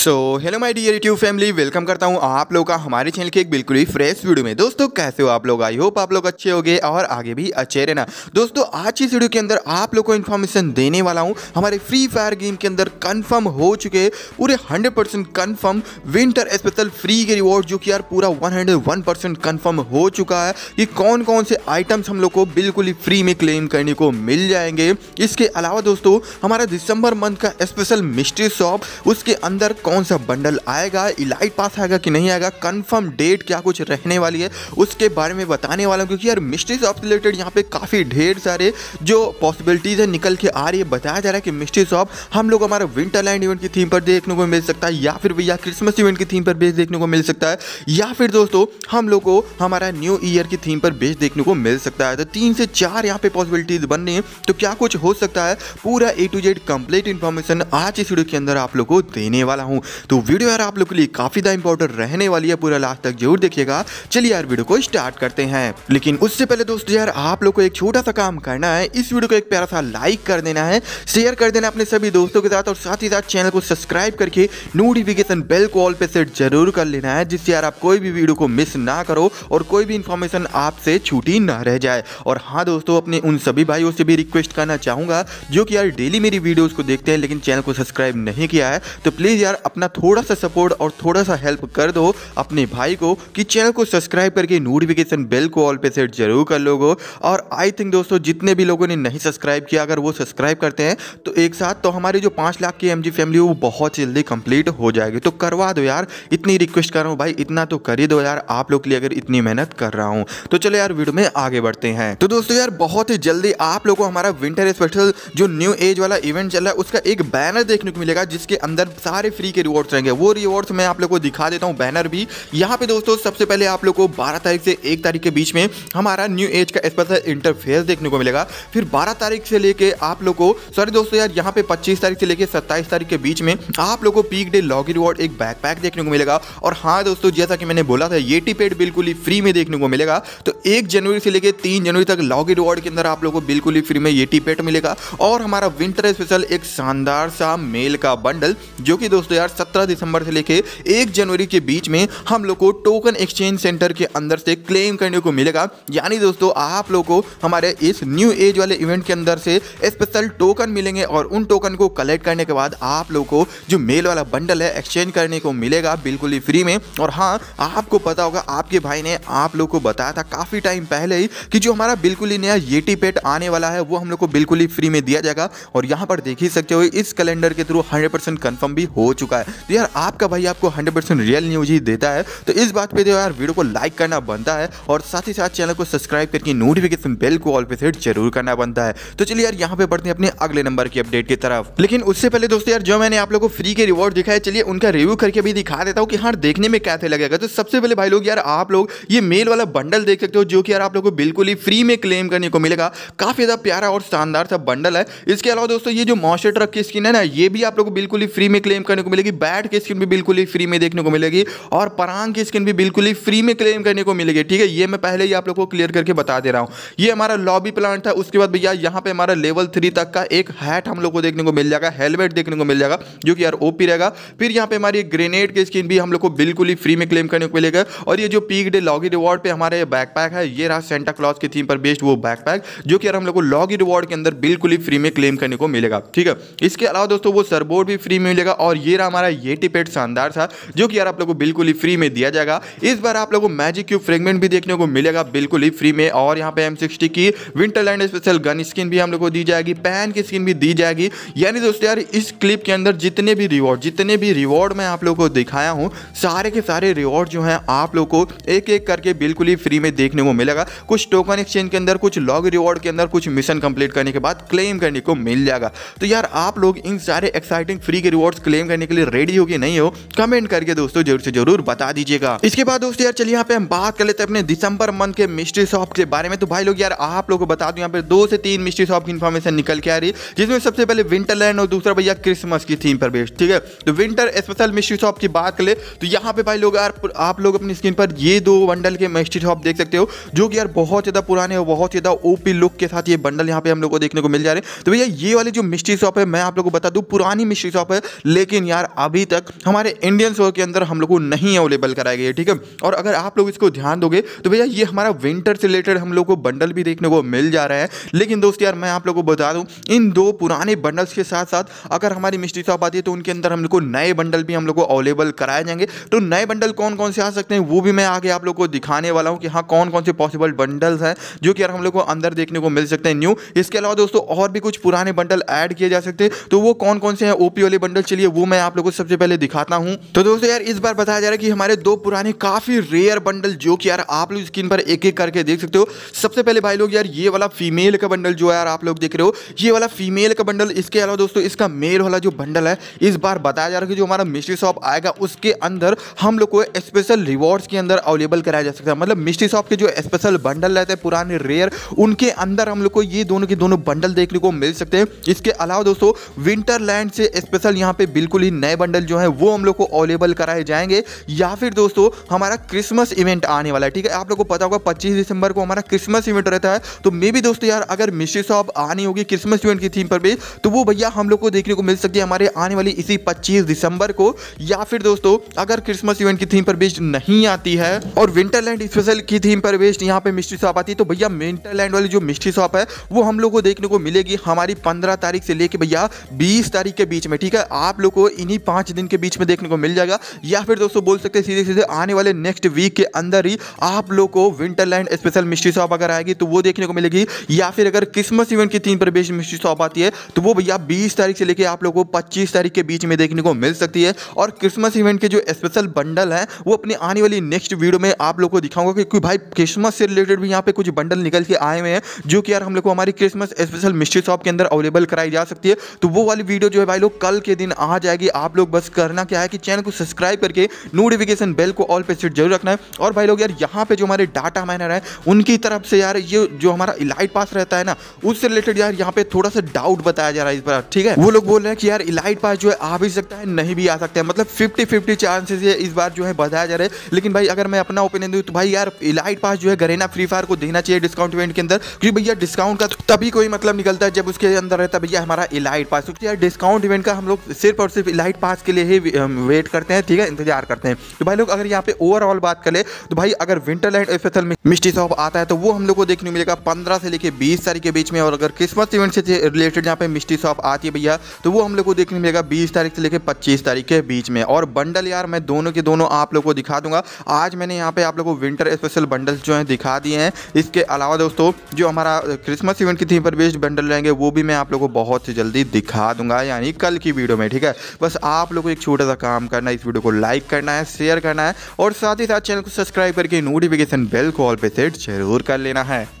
so hello my dear YouTube family welcome करता हूँ आप लोग का हमारे चैनल के एक बिल्कुल ही फ्रेश वीडियो में दोस्तों कैसे हो आप लोग आई होप आप लोग अच्छे हो और आगे भी अच्छे रहना दोस्तों आज की वीडियो के अंदर आप लोग को इन्फॉर्मेशन देने वाला हूँ हमारे फ्री फायर गेम के अंदर कन्फर्म हो चुके पूरे hundred percent confirm winter special free के रिवॉर्ड जो कि यार पूरा वन हंड्रेड कन्फर्म हो चुका है कि कौन कौन से आइटम्स हम लोग को बिल्कुल ही फ्री में क्लेम करने को मिल जाएंगे इसके अलावा दोस्तों हमारा दिसंबर मंथ का स्पेशल मिस्ट्री शॉप उसके अंदर कौन सा बंडल आएगा इलाइट पास आएगा कि नहीं आएगा कंफर्म डेट क्या कुछ रहने वाली है उसके बारे में बताने वाला हूँ क्योंकि यार मिस्ट्रीज ऑफ रिलेटेड यहाँ पे काफ़ी ढेर सारे जो पॉसिबिलिटीज़ है निकल के आ रही है बताया जा रहा है कि मिस्ट्रीज ऑफ हम लोग हमारा विंटरलैंड इवेंट की थीम पर देखने को मिल सकता है या फिर भैया क्रिसमस इवेंट की थीम पर बेस देखने को मिल सकता है या फिर दोस्तों हम लोग को हमारा न्यू ईयर की थीम पर बेस देखने को मिल सकता है तो तीन से चार यहाँ पे पॉसिबिलिटीज बन रही तो क्या कुछ हो सकता है पूरा A to Z complete information आज इस वीडियो के अंदर आप लोग को देने वाला हूँ हूँ तो वीडियो यार आप लोग के लिए काफी ज्यादा इंपॉर्टेंट रहने वाली है पूरा लास्ट तक जरूर देखिएगा चलिए यार वीडियो को स्टार्ट करते हैं लेकिन उससे पहले दोस्तों यार आप लोग को एक छोटा सा काम करना है इस वीडियो को एक प्यारा सा लाइक कर देना है शेयर कर देना अपने सभी दोस्तों के साथ और साथ ही साथ चैनल को सब्सक्राइब करके नोटिफिकेशन बेल को ऑल पे सेट जरूर कर लेना है जिससे यार आप कोई भी वीडियो को मिस ना करो और कोई भी इंफॉर्मेशन आपसे छूटी ना रह जाए और हाँ दोस्तों अपने उन सभी भाइयों से भी रिक्वेस्ट करना चाहूंगा जो कि यार डेली मेरी वीडियोज़ को देखते हैं लेकिन चैनल को सब्सक्राइब नहीं किया है तो प्लीज़ यार अपना थोड़ा सा सपोर्ट और थोड़ा सा हेल्प कर दो अपने भाई को कि चैनल को सब्सक्राइब करके नोटिफिकेशन बेल को ऑल पे सेट जरूर कर लोगो और आई थिंक दोस्तों जितने भी लोगों ने नहीं सब्सक्राइब किया अगर वो सब्सक्राइब करते हैं तो एक साथ तो हमारी जो पाँच लाख की एम फैमिली वो बहुत जल्दी कंप्लीट हो जाएगी तो करवा दो यार इतनी रिक्वेस्ट कर रहा हूँ भाई इतना तो कर ही दो यार आप लोग के लिए अगर इतनी मेहनत कर रहा हूँ तो चलो यार वीडियो में आगे बढ़ते हैं तो दोस्तों यार बहुत ही जल्दी आप लोग को हमारा विंटर स्पेशल जो न्यू एज वाला इवेंट चल रहा है उसका एक बैनर देखने को मिलेगा जिसके अंदर सारे फ्री के के रिवॉर्ड्स रहेंगे वो रिवॉर्ड्स मैं आप लोग को दिखा देता हूँ बैनर भी यहाँ पे दोस्तों सबसे पहले आप लोग को बारह तारीख से एक तारीख के बीच में हमारा न्यू एज का स्पेशल इंटरफेस देखने को मिलेगा फिर बारह तारीख से लेके आप लोग को सॉरी दोस्तों यार यहाँ पे पच्चीस तारीख से लेके सत्ताईस तारीख के बीच में आप लोग को पीक डे लॉग रिवॉर्ड एक बैकपैक देखने को मिलेगा और हाँ दोस्तों जैसा कि मैंने बोला था ये टिपेड बिल्कुल ही फ्री में देखने को मिलेगा तो एक जनवरी से लेकर तीन जनवरी तक लॉग रिवॉर्ड के अंदर आप लोग को बिल्कुल ही फ्री में ये टिपेड मिलेगा और हमारा विंटर स्पेशल एक शानदार सा मेल का बंडल जो कि दोस्तों यार 17 दिसंबर से लेकर 1 जनवरी के बीच में हम लोग को टोकन एक्सचेंज सेंटर के अंदर से क्लेम करने को मिलेगा यानी दोस्तों आप लोग को हमारे इस न्यू एज वाले इवेंट के अंदर से स्पेशल टोकन मिलेंगे और उन टोकन को कलेक्ट करने के बाद आप लोग को जो मेल वाला बंडल है एक्सचेंज करने को मिलेगा बिल्कुल ही फ्री में और हाँ आपको पता होगा आपके भाई ने आप लोग को बताया था काफ़ी टाइम पहले ही कि जो हमारा बिल्कुल ही नया येटी पेट आने वाला है वो हम लोग को बिल्कुल ही फ्री में दिया जाएगा और यहाँ पर देख ही सकते हो इस कैलेंडर के थ्रू हंड्रेड परसेंट भी हो चुका है है तो यार आपका भाई आपको हंड्रेड परसेंट रियल न्यूज ही देता है तो इस बात पर तो यार वीडियो को लाइक करना बनता है और साथ ही साथ चैनल को सब्सक्राइब करके नोटिफिकेशन बेल को ऑल पे सेट जरूर करना बनता है तो चलिए यार यहाँ पे बढ़ते हैं अपने अगले नंबर की अपडेट की तरफ लेकिन उससे पहले दोस्तों यार जो मैंने आप लोग को फ्री के रिवॉर्ड दिखाया चलिए उनका रिव्यू करके भी दिखा देता हूँ कि हाँ देखने में कैसे लगेगा तो सबसे पहले भाई लोग यार आप लोग ये मेल वाला बंडल देख सकते हो जो कि यार आप लोग को बिल्कुल ही फ्री में क्लेम करने को मिलेगा काफी ज्यादा प्यारा और शानदार सा बंडल है इसके अलावा दोस्तों ये जो मॉशर ट्रक की स्किन है ना ये भी आप लोग को बिल्कुल ही फ्री में क्लेम करने को मिलेगी कि बैट की स्किन भी बिल्कुल ही फ्री में देखने को मिलेगी और परांग की स्किन भी बिल्कुल ही फ्री में क्लेम करने को मिलेगी ठीक है ये मैं पहले ही आप लोग को क्लियर करके बता दे रहा हूँ ये हमारा लॉबी प्लांट था उसके बाद भैया यहाँ पे हमारा लेवल थ्री तक का एक हैट हम लोग को देखने को मिल जाएगा हेलमेट देखने को मिल जाएगा जो कि यार ओ रहेगा फिर यहाँ पे हमारी ग्रेनेड की स्किन भी हम लोग को बिल्कुल ही फ्री में क्लेम करने को मिलेगा और ये जो पीक डे लॉगी रिवॉर्ड पर हमारे बैकपैक है ये रहा सेंटा क्लॉज की थीम पर बेस्ड वो बैकपैक जो कि यार हम लोग को लॉगी रिवॉर्ड के अंदर बिल्कुल ही फ्री में क्लेम करने को मिलेगा ठीक है इसके अलावा दोस्तों वो सरबोर्ड भी फ्री में मिलेगा और ये रहा हमारा ये टिपेट शानदार था जो कि यार आप लोगों को बिल्कुल ही फ्री में दिया जाएगा इस बार आप लोगों को मैजिक क्यूब फ्रेगमेंट भी देखने को मिलेगा बिल्कुल ही फ्री में और यहाँ पे एम की winter land special gun skin भी हम लोग को दी जाएगी पैन की स्किन भी दी जाएगी यानी दोस्तों यार इस क्लिप के अंदर जितने भी रिवॉर्ड जितने भी रिवॉर्ड मैं आप लोग को दिखाया हूँ सारे के सारे रिवॉर्ड जो है आप लोग को एक एक करके बिल्कुल ही फ्री में देखने को मिलेगा कुछ टोकन एक्सचेंज के अंदर कुछ लॉग रिवॉर्ड के अंदर कुछ मिशन कंप्लीट करने के बाद क्लेम करने को मिल जाएगा तो यार आप लोग इन सारे एक्साइटिंग फ्री के रिवॉर्ड्स क्लेम करने के लिए लिए रेडी हो कि नहीं हो कमेंट करके दोस्तों जरूर से जरूर बता दीजिएगा इसके बाद दोस्तों यार चलिए यहाँ पे हम बात कर लेते हैं अपने दिसंबर मंथ के मिस्ट्री शॉप के बारे में तो भाई लोग यार आप लोगों को बता दू यहाँ पे दो से तीन मिस्ट्री शॉप की इन्फॉर्मेशन निकल के आ रही जिसमें सबसे पहले विंटरलैंड और दूसरा भैया क्रिसमस की थीम पर बेस्ट ठीक है तो विंटर स्पेशल मिस्ट्री शॉप की बात कर ले तो यहाँ पे भाई लोग यार आप लोग अपनी स्क्रीन पर ये दो बंडल के मिस्ट्री शॉप देख सकते हो जो कि यार बहुत ज्यादा पुराने और बहुत ज्यादा ओपी लुक के साथ ये बंडल यहाँ पे हम लोग को देखने को मिल जा रहे हैं तो भैया ये वाली जो मिस्ट्री शॉप है मैं आप लोगों को बता दू पुरानी मिस्ट्री शॉप है लेकिन यार अभी तक हमारे इंडियन स्टोर के अंदर हम लोग को नहीं अवेलेबल कराया गया ठीक है और अगर आप लोग इसको ध्यान दोगे तो भैया ये हमारा विंटर से रिलेटेड हम लोग को बंडल भी देखने को मिल जा रहा है लेकिन दोस्त यार मैं आप लोग को बता दूँ इन दो पुराने बंडल्स के साथ साथ अगर हमारी मिस्ट्री शॉप आती है तो उनके अंदर हम लोग को नए बंडल भी हम लोग को अवेलेबल कराए जाएंगे तो नए बंडल कौन कौन से आ सकते हैं वो भी मैं आगे आप लोग को दिखाने वाला हूँ कि हाँ कौन कौन से पॉसिबल बंडल्स हैं जो कि यार हम लोग को अंदर देखने को मिल सकते हैं न्यू इसके अलावा दोस्तों और भी कुछ पुराने बंडल ऐड किए जा सकते हैं तो वो कौन कौन से हैं ओपी वाले बंडल चलिए वो मैं आप लोगों को सबसे पहले दिखाता हूँ तो दोस्तों यार इस बार बताया जा रहा है कि हमारे दो पुराने काफी रेयर बंडल जो कि यार आप लोग स्क्रीन पर एक एक करके देख सकते हो सबसे पहले भाई लोग यार ये वाला फीमेल का बंडल जो है यार आप लोग देख रहे हो ये वाला फीमेल का बंडल इसके अलावा दोस्तों इसका मेल वाला जो बंडल है इस बार बताया जा रहा है कि जो हमारा मिस्ट्री शॉप आएगा उसके अंदर हम लोग को स्पेशल रिवॉर्ड्स के अंदर अवेलेबल कराया जा सकता है मतलब मिस्ट्री शॉप के जो स्पेशल बंडल रहते हैं पुराने रेयर उनके अंदर हम लोग को ये दोनों के दोनों बंडल देखने को मिल सकते हैं इसके अलावा दोस्तों विंटरलैंड से स्पेशल यहाँ पे बिल्कुल ही नए नए बंडल जो है वो हम लोग को अवेलेबल कराए जाएंगे या फिर दोस्तों हमारा क्रिसमस इवेंट आने वाला है ठीक है आप लोग को पता होगा पच्चीस दिसंबर को हमारा क्रिसमस इवेंट रहता है तो मे भी दोस्तों यार अगर मिशी शॉप आनी होगी क्रिसमस इवेंट की थीम पर भी तो वो भैया हम लोग को देखने को मिल सकती है हमारे आने वाली इसी पच्चीस दिसंबर को या फिर दोस्तों अगर क्रिसमस इवेंट की थीम पर बेस्ट नहीं आती है और विंटरलैंड स्पेशल की थीम पर बेस्ट यहाँ पे मिस्ट्री शॉप आती है तो भैया विंटरलैंड वाली जो मिस्ट्री शॉप है वो हम लोग को देखने को मिलेगी हमारी पंद्रह तारीख से लेके भैया बीस तारीख के बीच में ठीक है आप लोग को इन्हीं ही पाँच दिन के बीच में देखने को मिल जाएगा या फिर दोस्तों बोल सकते हैं सीधे सीधे आने वाले नेक्स्ट वीक के अंदर ही आप लोग को विंटरलैंड स्पेशल मिस्ट्री शॉप अगर आएगी तो वो देखने को मिलेगी या फिर अगर क्रिसमस इवेंट की तीन पर बेस्ट मिस्ट्री शॉप आती है तो वो भैया बीस तारीख से लेकर आप लोग को पच्चीस तारीख के बीच में देखने को मिल सकती है और क्रिसमस इवेंट के जो स्पेशल बंडल है वो अपनी आने वाली नेक्स्ट वीडियो में आप लोग को दिखाऊंगा क्योंकि भाई क्रिसमस से रिलेटेड भी यहाँ पे कुछ बंडल निकल के आए हुए हैं जो कि यार हम लोग को हमारी क्रिसमस स्पेशल मिस्ट्री शॉप के अंदर अवेलेबल कराई जा सकती है तो वो वाली वीडियो जो है भाई लोग कल के दिन आ जाएगी आप आप लोग बस करना क्या है कि चैनल को सब्सक्राइब करके नोटिफिकेशन बेल को ऑल पे सेट जरूर रखना है और भाई लोग यार यहाँ पे जो हमारे डाटा माइनर है उनकी तरफ से यार ये जो हमारा इलाइट पास रहता है ना उससे रिलेटेड यार यहाँ पे थोड़ा सा डाउट बताया जा रहा है इस बार ठीक है वो लोग बोल रहे हैं कि यार इलाइट पास जो है आ भी सकता है नहीं भी आ सकता है मतलब फिफ्टी फिफ्टी चांसेस ये इस बार जो है बताया जा रहा है लेकिन भाई अगर मैं अपना ओपिनियन दूँ तो भाई यार इलाइट पास जो है गरेना फ्री फायर को देना चाहिए डिस्काउंट इवेंट के अंदर क्योंकि भैया डिस्काउंट का तो तभी कोई मतलब निकलता है जब उसके अंदर रहता है भैया हमारा इलाइट पास क्योंकि यार डिस्काउंट इवेंट का हम लोग सिर्फ और सिर्फ इलाइट पास के लिए ही वेट करते हैं ठीक है इंतजार करते हैं तो भाई लोग अगर यहाँ पे ओवरऑल बात करें तो भाई अगर विंटर लाइट स्पेशल में मिस्टी शॉप आता है तो वो हम लोग को देखने को मिलेगा पंद्रह से लेकर बीस तारीख के बीच में और अगर क्रिसमस इवेंट से रिलेटेड यहाँ पे मिस्टी शॉप आती है भैया तो वो हम लोग को देखने को मिलेगा बीस तारीख से लेकर पच्चीस तारीख के बीच में और बंडल यार मैं दोनों के दोनों आप लोग को दिखा दूंगा आज मैंने यहाँ पे आप लोग को विंटर स्पेशल बंडल जो है दिखा दिए हैं इसके अलावा दोस्तों जो हमारा क्रिसमस इवेंट की थीम पर बेस्ड बंडल रहेंगे वो भी मैं आप लोग को बहुत ही जल्दी दिखा दूंगा यानी कल की वीडियो में ठीक है बस आप लोगों को एक छोटा सा काम करना है इस वीडियो को लाइक करना है शेयर करना है और साथ ही साथ चैनल को सब्सक्राइब करके नोटिफिकेशन बेल को ऑल पे सेट जरूर कर लेना है